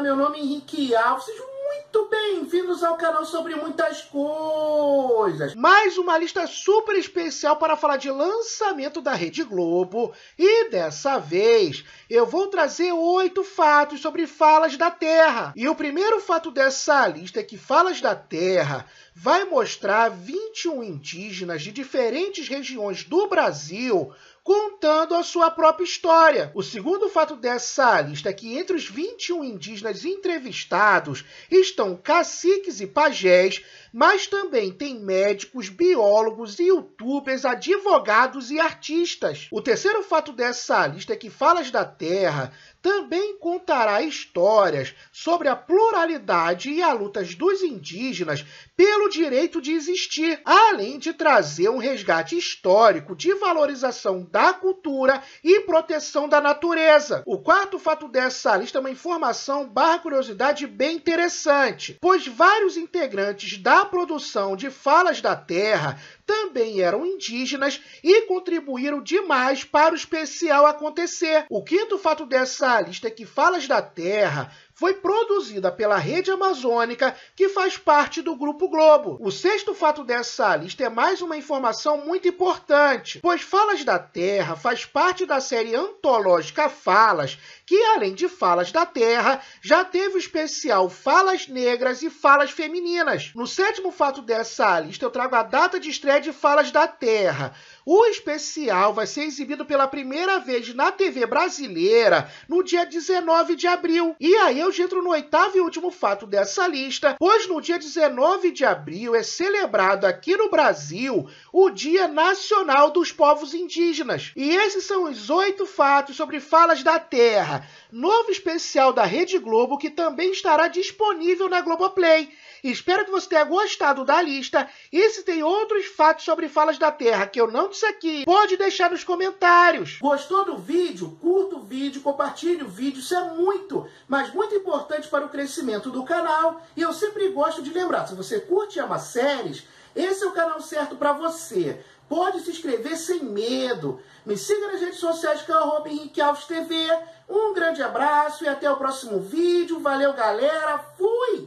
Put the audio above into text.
meu nome é Henrique Alves. Sejam muito bem-vindos ao canal sobre muitas coisas. Mais uma lista super especial para falar de lançamento da Rede Globo. E dessa vez eu vou trazer oito fatos sobre Falas da Terra. E o primeiro fato dessa lista é que Falas da Terra vai mostrar 21 indígenas de diferentes regiões do Brasil contando a sua própria história. O segundo fato dessa lista é que entre os 21 indígenas entrevistados estão caciques e pajés, mas também tem médicos, biólogos, youtubers, advogados e artistas. O terceiro fato dessa lista é que Falas da Terra também contará histórias sobre a pluralidade e a lutas dos indígenas pelo direito de existir, além de trazer um resgate histórico de valorização da cultura e proteção da natureza. O quarto fato dessa lista é uma informação barra curiosidade bem interessante, pois vários integrantes da produção de Falas da Terra também eram indígenas e contribuíram demais para o especial acontecer. O quinto fato dessa lista é que Falas da Terra foi produzida pela Rede Amazônica, que faz parte do Grupo Globo. O sexto fato dessa lista é mais uma informação muito importante, pois Falas da Terra faz parte da série antológica Falas, que além de Falas da Terra, já teve o especial Falas Negras e Falas Femininas. No sétimo fato dessa lista, eu trago a data de estreia Fred Falas da Terra. O especial vai ser exibido pela primeira vez na TV brasileira no dia 19 de abril. E aí eu já entro no oitavo e último fato dessa lista, pois no dia 19 de abril é celebrado aqui no Brasil o Dia Nacional dos Povos Indígenas. E esses são os oito fatos sobre falas da terra, novo especial da Rede Globo que também estará disponível na Globoplay. Espero que você tenha gostado da lista. E se tem outros fatos sobre falas da Terra que eu não disse aqui, pode deixar nos comentários. Gostou do vídeo? Curta o vídeo, compartilhe o vídeo. Isso é muito, mas muito importante para o crescimento do canal. E eu sempre gosto de lembrar, se você curte e ama séries, esse é o canal certo para você. Pode se inscrever sem medo. Me siga nas redes sociais que é o Henrique Alves TV. Um grande abraço e até o próximo vídeo. Valeu, galera. Fui!